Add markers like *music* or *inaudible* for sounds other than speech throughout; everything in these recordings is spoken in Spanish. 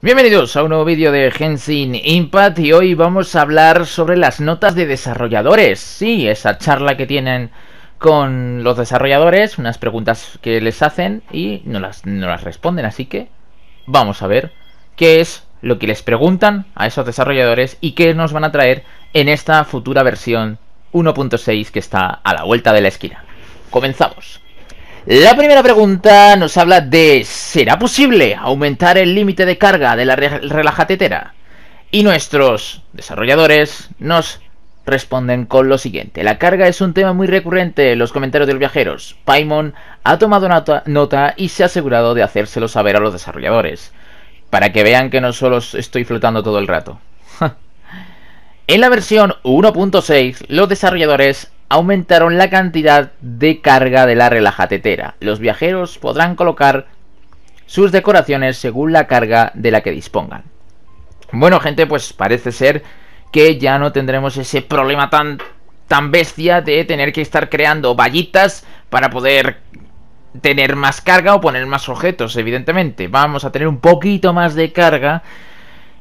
Bienvenidos a un nuevo vídeo de Genshin Impact y hoy vamos a hablar sobre las notas de desarrolladores. Sí, esa charla que tienen con los desarrolladores, unas preguntas que les hacen y no las, no las responden, así que vamos a ver qué es lo que les preguntan a esos desarrolladores y qué nos van a traer en esta futura versión 1.6 que está a la vuelta de la esquina. Comenzamos. La primera pregunta nos habla de ¿será posible aumentar el límite de carga de la relajatetera? Y nuestros desarrolladores nos responden con lo siguiente. La carga es un tema muy recurrente en los comentarios de los viajeros. Paimon ha tomado nota y se ha asegurado de hacérselo saber a los desarrolladores, para que vean que no solo estoy flotando todo el rato. *laughs* en la versión 1.6, los desarrolladores aumentaron la cantidad de carga de la relajatetera. Los viajeros podrán colocar sus decoraciones según la carga de la que dispongan. Bueno, gente, pues parece ser que ya no tendremos ese problema tan tan bestia de tener que estar creando vallitas para poder tener más carga o poner más objetos, evidentemente. Vamos a tener un poquito más de carga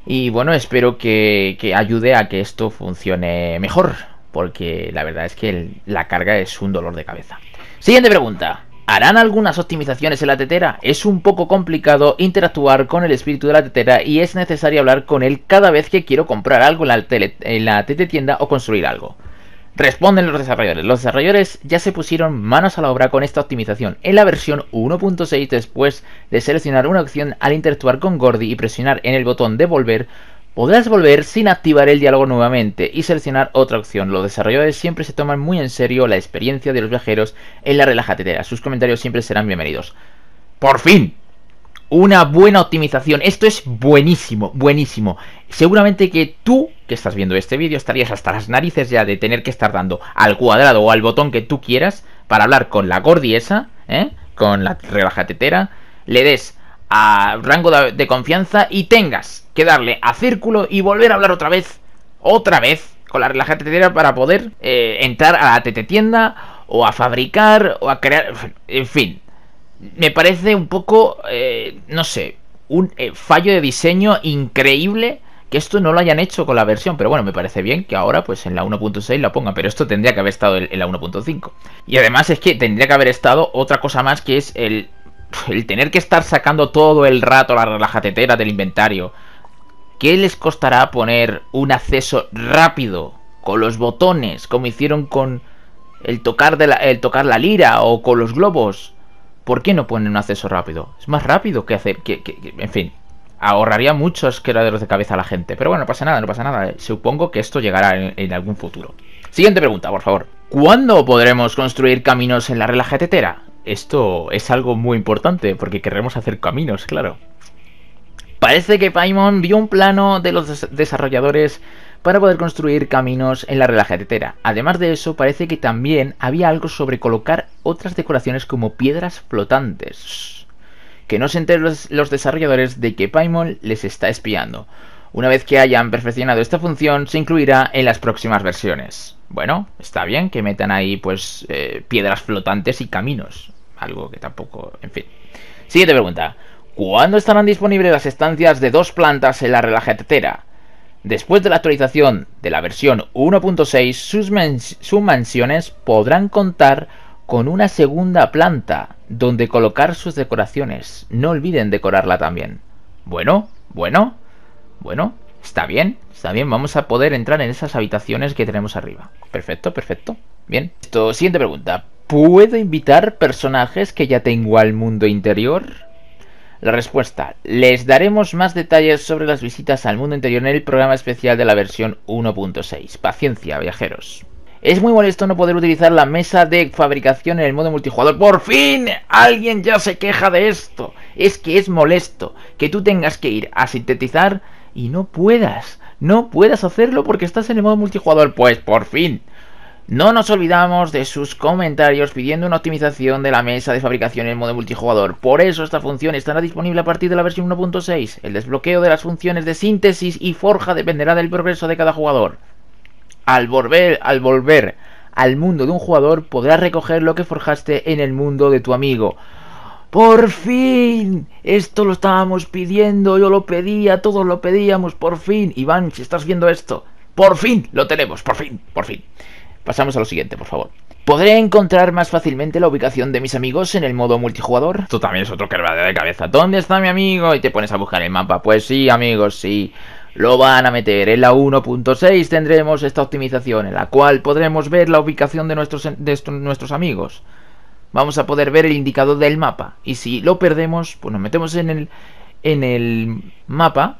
y bueno, espero que ayude a que esto funcione mejor porque la verdad es que la carga es un dolor de cabeza. Siguiente pregunta. ¿Harán algunas optimizaciones en la tetera? Es un poco complicado interactuar con el espíritu de la tetera y es necesario hablar con él cada vez que quiero comprar algo en la, tienda o construir algo. Responden los desarrolladores. Los desarrolladores ya se pusieron manos a la obra con esta optimización en la versión 1.6 después de seleccionar una opción al interactuar con Gordy y presionar en el botón de volver Podrás volver sin activar el diálogo nuevamente y seleccionar otra opción. Los desarrolladores siempre se toman muy en serio la experiencia de los viajeros en la tetera. Sus comentarios siempre serán bienvenidos. ¡Por fin! Una buena optimización. Esto es buenísimo, buenísimo. Seguramente que tú, que estás viendo este vídeo, estarías hasta las narices ya de tener que estar dando al cuadrado o al botón que tú quieras para hablar con la gordiesa, ¿eh? con la relajatetera. Le des a rango de, confianza y tengas que darle a círculo y volver a hablar otra vez, otra vez, con la relajante tetera para poder eh, entrar a la tete tienda o a fabricar o a crear, en fin. Me parece un poco, eh, no sé, un eh, fallo de diseño increíble que esto no lo hayan hecho con la versión, pero bueno, me parece bien que ahora pues en la 1.6 la ponga, pero esto tendría que haber estado en la 1.5. Y además es que tendría que haber estado otra cosa más que es el el tener que estar sacando todo el rato La relaja tetera del inventario, ¿qué les costará poner un acceso rápido con los botones, como hicieron con el tocar, de la, el tocar la lira o con los globos? ¿Por qué no ponen un acceso rápido? Es más rápido que hacer... Que, en fin, ahorraría muchos quebraderos de cabeza a la gente. Pero bueno, no pasa nada, no pasa nada. Supongo que esto llegará en, algún futuro. Siguiente pregunta, por favor. ¿Cuándo podremos construir caminos en la tetera esto es algo muy importante porque queremos hacer caminos, claro. Parece que Paimon vio un plano de los desarrolladores para poder construir caminos en la relajetera. Además de eso, parece que también había algo sobre colocar otras decoraciones como piedras flotantes. Que no se enteren los, desarrolladores de que Paimon les está espiando. Una vez que hayan perfeccionado esta función, se incluirá en las próximas versiones. Bueno, está bien que metan ahí pues eh, piedras flotantes y caminos algo que tampoco... En fin. Siguiente pregunta. ¿Cuándo estarán disponibles las estancias de dos plantas en la relajetera? Después de la actualización de la versión 1.6, sus, mansiones podrán contar con una segunda planta donde colocar sus decoraciones. No olviden decorarla también. Bueno, bueno, bueno, está bien, está bien. Vamos a poder entrar en esas habitaciones que tenemos arriba. Perfecto, perfecto. Bien. Esto, siguiente pregunta. ¿Puedo invitar personajes que ya tengo al mundo interior? La respuesta. Les daremos más detalles sobre las visitas al mundo interior en el programa especial de la versión 1.6. Paciencia, viajeros. Es muy molesto no poder utilizar la mesa de fabricación en el modo multijugador. ¡Por fin! Alguien ya se queja de esto. Es que es molesto que tú tengas que ir a sintetizar y no puedas. No puedas hacerlo porque estás en el modo multijugador. Pues por fin. No nos olvidamos de sus comentarios pidiendo una optimización de la mesa de fabricación en modo multijugador. Por eso esta función estará disponible a partir de la versión 1.6. El desbloqueo de las funciones de síntesis y forja dependerá del progreso de cada jugador. Al volver, al volver al mundo de un jugador podrás recoger lo que forjaste en el mundo de tu amigo. ¡Por fin! Esto lo estábamos pidiendo, yo lo pedía, todos lo pedíamos, por fin. Iván, si estás viendo esto, por fin lo tenemos, por fin, por fin. Pasamos a lo siguiente, por favor. ¿Podré encontrar más fácilmente la ubicación de mis amigos en el modo multijugador? Esto también es otro quebradero de cabeza. ¿Dónde está mi amigo? Y te pones a buscar el mapa. Pues sí, amigos, sí. Lo van a meter. En la 1.6 tendremos esta optimización en la cual podremos ver la ubicación de nuestros, nuestros amigos. Vamos a poder ver el indicador del mapa. Y si lo perdemos, pues nos metemos en el, en el mapa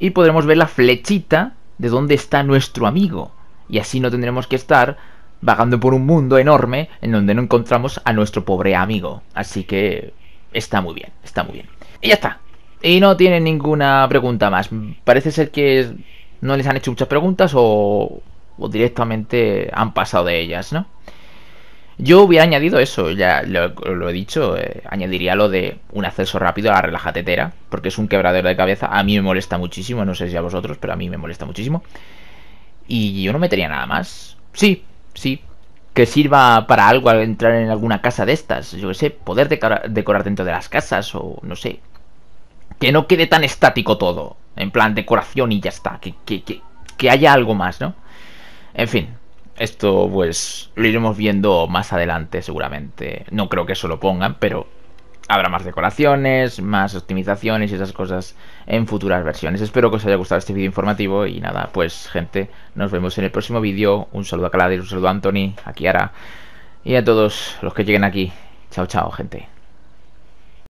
y podremos ver la flechita de dónde está nuestro amigo y así no tendremos que estar vagando por un mundo enorme en donde no encontramos a nuestro pobre amigo. Así que está muy bien, está muy bien. Y ya está. Y no tienen ninguna pregunta más. Parece ser que no les han hecho muchas preguntas o, o directamente han pasado de ellas, ¿no? Yo hubiera añadido eso, ya lo, he dicho, eh, añadiría lo de un acceso rápido a la tetera... porque es un quebradero de cabeza, a mí me molesta muchísimo, no sé si a vosotros, pero a mí me molesta muchísimo. Y yo no metería nada más. Sí, sí. Que sirva para algo al entrar en alguna casa de estas. Yo qué sé, poder decorar, dentro de las casas o no sé. Que no quede tan estático todo. En plan, decoración y ya está. que, que haya algo más, ¿no? En fin, esto pues lo iremos viendo más adelante seguramente. No creo que eso lo pongan, pero habrá más decoraciones, más optimizaciones y esas cosas en futuras versiones. Espero que os haya gustado este vídeo informativo y nada, pues gente, nos vemos en el próximo vídeo. Un saludo a Caladir, un saludo a Anthony, a Kiara y a todos los que lleguen aquí. Chao, chao, gente.